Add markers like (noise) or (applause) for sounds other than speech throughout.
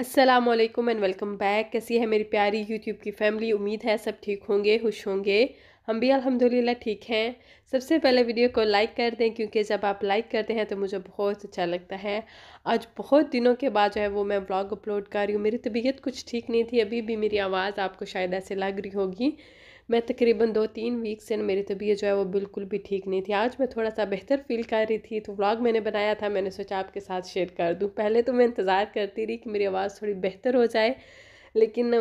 Aslam and welcome back कैसी है मेरी प्यारी यूट्यूब की फैमिली उम्मीद है सब ठीक होंगे खुश होंगे हम भी अल्हम्दुलिल्लाह ठीक हैं सबसे पहले वीडियो को लाइक कर दें क्योंकि जब आप लाइक करते हैं तो मुझे बहुत अच्छा लगता है आज बहुत दिनों के बाद जो है वो मैं ब्लॉग अपलोड कर रही हूँ मेरी तबीयत कुछ ठीक नहीं थी अभी भी मेरी आवाज़ आपको शायद ऐसे लग रही होगी मैं तकरीबन दो तीन वीक से मेरी तबीयत जो है वो बिल्कुल भी ठीक नहीं थी आज मैं थोड़ा सा बेहतर फील कर रही थी तो व्लॉग मैंने बनाया था मैंने सोचा आपके साथ शेयर कर दूँ पहले तो मैं इंतज़ार करती रही कि मेरी आवाज़ थोड़ी बेहतर हो जाए लेकिन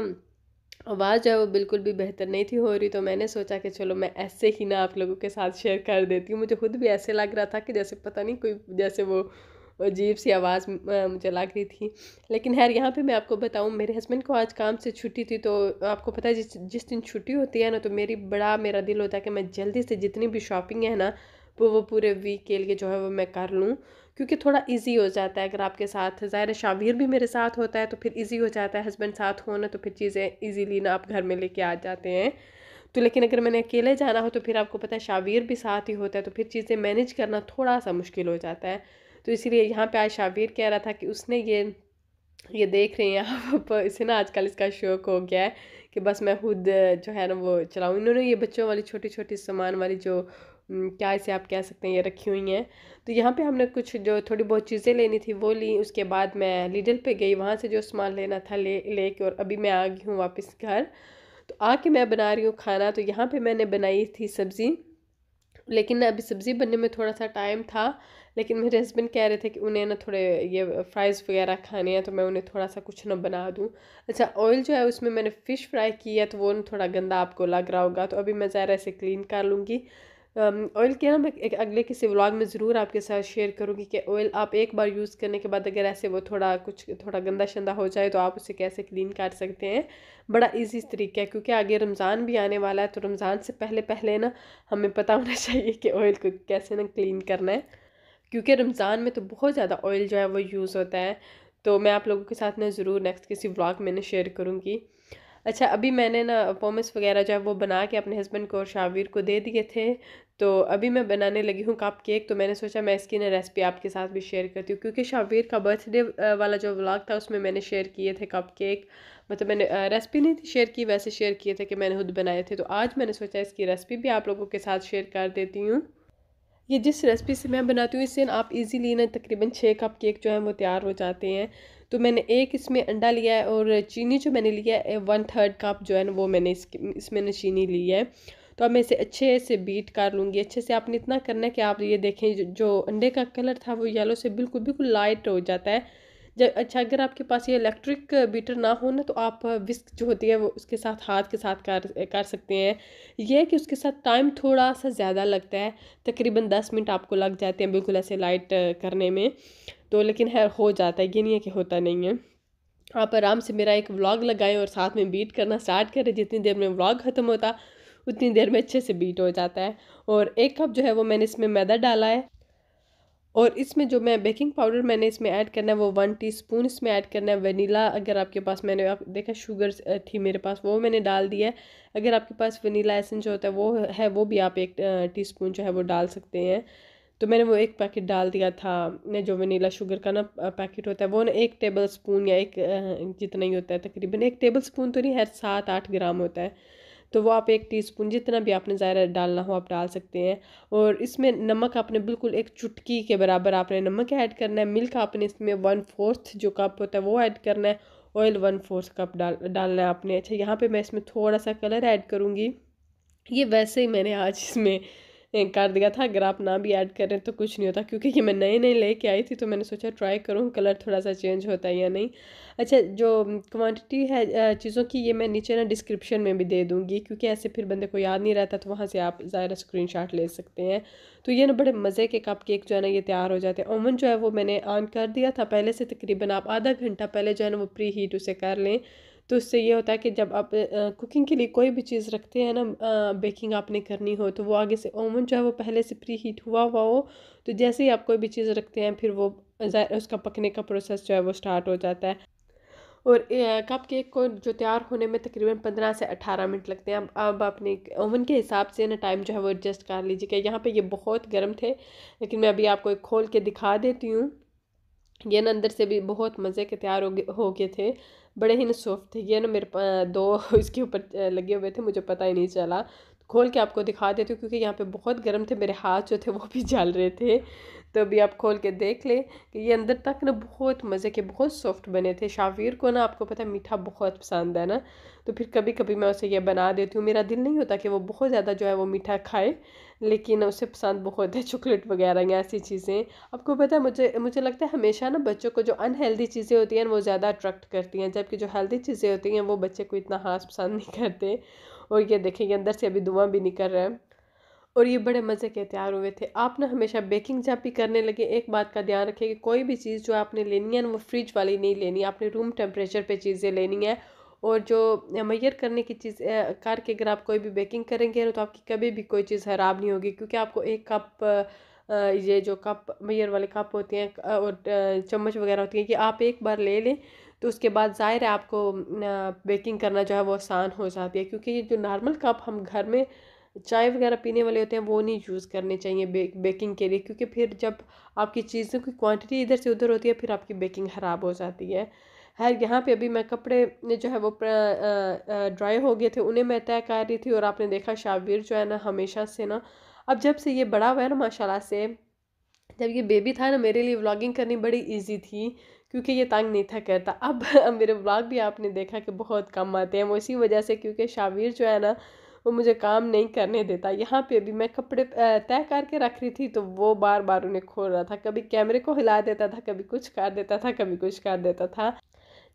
आवाज़ जो है वो बिल्कुल भी बेहतर नहीं थी हो रही तो मैंने सोचा कि चलो मैं ऐसे ही ना आप लोगों के साथ शेयर कर देती हूँ मुझे खुद भी ऐसे लग रहा था कि जैसे पता नहीं कोई जैसे वो अजीब सी आवाज़ मुझे लग रही थी लेकिन खैर यहाँ पे मैं आपको बताऊँ मेरे हस्बैंड को आज काम से छुट्टी थी तो आपको पता है जिस जिस दिन छुट्टी होती है ना तो मेरी बड़ा मेरा दिल होता है कि मैं जल्दी से जितनी भी शॉपिंग है ना वो वो पूरे वीक के लिए जो है वो मैं कर लूँ क्योंकि थोड़ा इजी हो जाता है अगर आपके साथ ज़ाहिर शावीर भी मेरे साथ होता है तो फिर इजी हो जाता है हस्बैंड साथ हो ना तो फिर चीज़ें इजीली ना आप घर में लेके आ जाते हैं तो लेकिन अगर मैंने अकेले जाना हो तो फिर आपको पता है शावीर भी साथ ही होता है तो फिर चीज़ें मैनेज करना थोड़ा सा मुश्किल हो जाता है तो इसीलिए यहाँ पे आज शाबीर कह रहा था कि उसने ये ये देख रहे हैं आप इसे ना आजकल इसका शौक हो गया है कि बस मैं खुद जो है ना वो चलाऊँ इन्होंने ये बच्चों वाली छोटी छोटी सामान वाली जो क्या इसे आप कह सकते हैं ये रखी हुई हैं तो यहाँ पे हमने कुछ जो थोड़ी बहुत चीज़ें लेनी थी वो ली उसके बाद मैं लीडल पे गई वहाँ से जो सामान लेना था ले लेके और अभी मैं आ गई हूँ वापस घर तो आके मैं बना रही हूँ खाना तो यहाँ पे मैंने बनाई थी सब्ज़ी लेकिन अभी सब्ज़ी बनने में थोड़ा सा टाइम था लेकिन मेरे हस्बैंड कह रहे थे कि उन्हें ना थोड़े ये फ्राइज़ वगैरह खाने हैं तो मैं उन्हें थोड़ा सा कुछ ना बना दूँ अच्छा ऑयल जो है उसमें मैंने फ़िश फ्राई की है तो वो ना थोड़ा गंदा आपको लग रहा होगा तो अभी मैं ज़रा ऐसे क्लीन कर लूँगी ऑयल के ना मैं एक अगले किसी व्लॉग में ज़रूर आपके साथ शेयर करूँगी कि ऑयल आप एक बार यूज़ करने के बाद अगर ऐसे वो थोड़ा कुछ थोड़ा गंदा शंदा हो जाए तो आप उसे कैसे क्लीन कर सकते हैं बड़ा इजी तरीका है क्योंकि आगे रमज़ान भी आने वाला है तो रमज़ान से पहले पहले ना हमें पता होना (laughs) चाहिए कि ऑयल को कैसे ना क्लीन करना है क्योंकि रमज़ान में तो बहुत ज़्यादा ऑयल जो है वो यूज़ होता है तो मैं आप लोगों के साथ ना ज़रूर नेक्स्ट किसी ब्लॉग में ना शेयर करूँगी अच्छा अभी मैंने ना पोमस वगैरह जो है वो बना के अपने हस्बैंड को और शावीर को दे दिए थे तो अभी मैं बनाने लगी हूँ कप केक तो मैंने सोचा मैं इसकी ना रेसिपी आपके साथ भी शेयर करती हूँ क्योंकि शावीर का बर्थडे वाला जो व्लॉग था उसमें मैंने शेयर किए थे कप केक मतलब मैंने रेसिपी नहीं थी शेयर की वैसे शेयर किए थे कि मैंने खुद बनाए थे तो आज मैंने सोचा इसकी रेसिपी भी आप लोगों के साथ शेयर कर देती हूँ ये जिस रेसिपी से मैं बनाती हूँ इससे आप इजीली ना तकरीबन छः कप केक जो है वो तैयार हो जाते हैं तो मैंने एक इसमें अंडा लिया है और चीनी जो मैंने लिया है वन थर्ड कप जो है ना वो मैंने इस इसमें ना चीनी ली है तो अब मैं इसे अच्छे से बीट कर लूँगी अच्छे से आपने इतना करना है कि आप ये देखें जो अंडे का कलर था वो येलो से बिल्कुल बिल्कुल लाइट हो जाता है जब अच्छा अगर आपके पास ये इलेक्ट्रिक बीटर ना हो ना तो आप विस्क जो होती है वो उसके साथ हाथ के साथ कर कर सकते हैं यह है कि उसके साथ टाइम थोड़ा सा ज़्यादा लगता है तकरीबन दस मिनट आपको लग जाते हैं बिल्कुल ऐसे लाइट करने में तो लेकिन है हो जाता है ये नहीं है कि होता नहीं है आप आराम से मेरा एक व्लॉग लगाएं और साथ में बीट करना स्टार्ट करें जितनी देर में व्लॉग ख़त्म होता उतनी देर में अच्छे से बीट हो जाता है और एक कप जो है वो मैंने इसमें मैदा डाला है और इसमें जो मैं बेकिंग पाउडर मैंने इसमें ऐड करना है वो वन टीस्पून इसमें ऐड करना है वनीला अगर आपके पास मैंने आप देखा शुगर थी मेरे पास वो मैंने डाल दिया है अगर आपके पास वनीला एसेंस जो होता है वो है वो भी आप एक टीस्पून जो है वो डाल सकते हैं तो मैंने वो एक पैकेट डाल दिया था जो वनीला शुगर का ना पैकेट होता है वो ना एक टेबल स्पून या एक जितना ही होता है तकरीबन एक टेबल स्पून तो नहीं है सात आठ ग्राम होता है तो वो आप एक टीस्पून जितना भी आपने ज़ायरा डालना हो आप डाल सकते हैं और इसमें नमक आपने बिल्कुल एक चुटकी के बराबर आपने नमक ऐड करना है मिल्क आपने इसमें वन फोर्थ जो कप होता है वो ऐड करना है ऑयल वन फोर्थ कप डाल डालना है आपने अच्छा यहाँ पर मैं इसमें थोड़ा सा कलर ऐड करूँगी ये वैसे ही मैंने आज इसमें कर दिया था अगर आप ना भी ऐड करें तो कुछ नहीं होता क्योंकि ये मैं नए नए लेके आई थी तो मैंने सोचा ट्राई करूँ कलर थोड़ा सा चेंज होता है या नहीं अच्छा जो क्वांटिटी है चीज़ों की ये मैं नीचे ना डिस्क्रिप्शन में भी दे दूँगी क्योंकि ऐसे फिर बंदे को याद नहीं रहता तो वहाँ से आप ज़ाहिर स्क्रीन ले सकते हैं तो ये ना बड़े मज़े के कप केक जो है ना ये तैयार हो जाते हैं ओवन जो है वो मैंने ऑन कर दिया था पहले से तकरीबन आप आधा घंटा पहले जो है ना वो प्री हीट उसे कर लें तो उससे ये होता है कि जब आप कुकिंग के लिए कोई भी चीज़ रखते हैं ना बेकिंग आपने करनी हो तो वो आगे से ओवन जो है वो पहले से प्री हीट हुआ हुआ हो तो जैसे ही आप कोई भी चीज़ रखते हैं फिर वो उसका पकने का प्रोसेस जो है वो स्टार्ट हो जाता है और कप केक को जो तैयार होने में तकरीबन पंद्रह से अठारह मिनट लगते हैं अब अब अपने ओवन के हिसाब से ना टाइम जो है वो एडजस्ट कर लीजिएगा यहाँ पे ये बहुत गर्म थे लेकिन मैं अभी आपको खोल के दिखा देती हूँ ये ना अंदर से भी बहुत मज़े के तैयार हो गए हो गए थे बड़े ही ना सॉफ्ट थे ये ना मेरे दो (laughs) इसके ऊपर लगे हुए थे मुझे पता ही नहीं चला खोल के आपको दिखा देती हूँ क्योंकि यहाँ पे बहुत गर्म थे मेरे हाथ जो थे वो भी जल रहे थे तो अभी आप खोल के देख लें कि ये अंदर तक ना बहुत मज़े के बहुत सॉफ्ट बने थे शावीर को ना आपको पता है मीठा बहुत पसंद है ना तो फिर कभी कभी मैं उसे ये बना देती हूँ मेरा दिल नहीं होता कि वो बहुत ज़्यादा जो है वो मीठा खाए लेकिन उसे पसंद बहुत है चॉकलेट वगैरह या ऐसी चीज़ें आपको पता है मुझे मुझे लगता है हमेशा ना बच्चों को जो अनहेल्दी चीज़ें होती हैं वो ज़्यादा अट्रैक्ट करती हैं जबकि जो हेल्दी चीज़ें होती हैं वो बच्चे को इतना खास पसंद नहीं करते और ये देखेंगे अंदर से अभी धुआं भी निकल रहा है और ये बड़े मज़े के तैयार हुए थे आप ना हमेशा बेकिंग जब भी करने लगे एक बात का ध्यान रखें कि कोई भी चीज़ जो आपने लेनी है ना वो फ्रिज वाली नहीं लेनी आपने रूम टेम्परेचर पे चीज़ें लेनी है और जो मैयर करने की चीज़ करके अगर आप कोई भी बेकिंग करेंगे ना तो आपकी कभी भी कोई चीज़ ख़राब नहीं होगी क्योंकि आपको एक कप ये जो कप मैयर वाले कप होते हैं और चम्मच वगैरह होती हैं कि आप एक बार ले लें तो उसके बाद ज़ाहिर है आपको बेकिंग करना जो है वो आसान हो जाती है क्योंकि ये जो नॉर्मल कप हम घर में चाय वगैरह पीने वाले होते हैं वो नहीं यूज़ करने चाहिए बे, बेकिंग के लिए क्योंकि फिर जब आपकी चीज़ों की क्वांटिटी इधर से उधर होती है फिर आपकी बेकिंग ख़राब हो जाती है हर यहाँ पे अभी मैं कपड़े जो है वो ड्राई हो गए थे उन्हें मैं तय कर रही थी और आपने देखा शाबिर जो है ना हमेशा से ना अब जब से ये बड़ा हुआ है ना माशाला से जब ये बेबी था ना मेरे लिए व्लॉगिंग करनी बड़ी ईजी थी क्योंकि ये तंग नहीं था करता अब (laughs) मेरे ब्लॉग भी आपने देखा कि बहुत कम आते हैं वो इसी वजह से क्योंकि शावीर जो है ना वो मुझे काम नहीं करने देता यहाँ पे भी मैं कपड़े तय करके रख रही थी तो वो बार बार उन्हें खोल रहा था कभी कैमरे को हिला देता था कभी कुछ कर देता था कभी कुछ कर देता था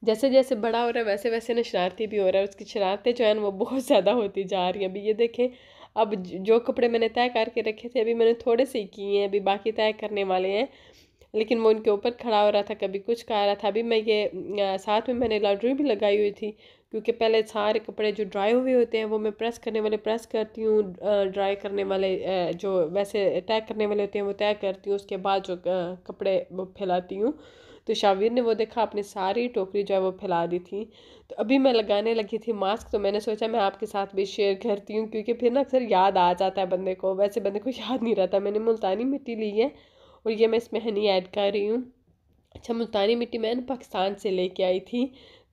जैसे जैसे बड़ा हो रहा है वैसे वैसे ना शरारती भी हो रहा है उसकी शरारतें जो है ना वो बहुत ज़्यादा होती जा रही है अभी ये देखें अब जो कपड़े मैंने तय करके रखे थे अभी मैंने थोड़े से किए हैं अभी बाकी तय करने वाले हैं लेकिन वो उनके ऊपर खड़ा हो रहा था कभी कुछ कह रहा था अभी मैं ये साथ में मैंने लॉन्ड्री भी लगाई हुई थी क्योंकि पहले सारे कपड़े जो ड्राई हुए होते हैं वो मैं प्रेस करने वाले प्रेस करती हूँ ड्राई करने वाले जो वैसे तय करने वाले होते हैं वो तय करती हूँ उसके बाद जो कपड़े वो फैलाती हूँ तो शावीर ने वो देखा अपनी सारी टोकरी जो है वो फैला दी थी तो अभी मैं लगाने लगी थी मास्क तो मैंने सोचा मैं आपके साथ भी शेयर करती हूँ क्योंकि फिर ना अक्सर याद आ जाता है बंदे को वैसे बंदे को याद नहीं रहता मैंने मुल्तानी मिट्टी ली है और ये मैं इसमें हनी ऐड कर रही हूँ अच्छा मुल्तानी मिट्टी मैं पाकिस्तान से लेके आई थी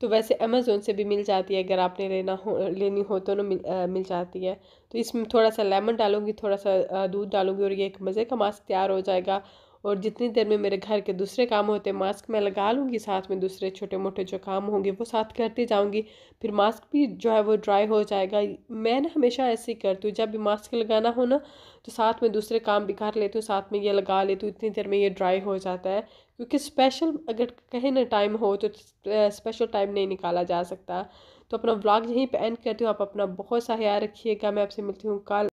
तो वैसे अमेज़ोन से भी मिल जाती है अगर आपने लेना हो लेनी हो तो ना मिल, आ, मिल जाती है तो इसमें थोड़ा सा लेमन डालूंगी थोड़ा सा दूध डालूंगी और ये एक मज़े का मास्क तैयार हो जाएगा और जितनी देर में मेरे घर के दूसरे काम होते मास्क मैं लगा लूँगी साथ में दूसरे छोटे मोटे जो काम होंगे वो साथ करती जाऊँगी फिर मास्क भी जो है वो ड्राई हो जाएगा मैं ना हमेशा ऐसे ही करती हूँ जब भी मास्क लगाना हो ना तो साथ में दूसरे काम भी कर लेती हूँ साथ में ये लगा लेती हूँ इतनी देर में ये ड्राई हो जाता है क्योंकि स्पेशल अगर कहीं ना टाइम हो तो स्पेशल टाइम नहीं निकाला जा सकता तो अपना ब्लॉग यहीं पर एंड करती हूँ आप अपना बहुत सा ख्याल रखिएगा मैं आपसे मिलती हूँ कल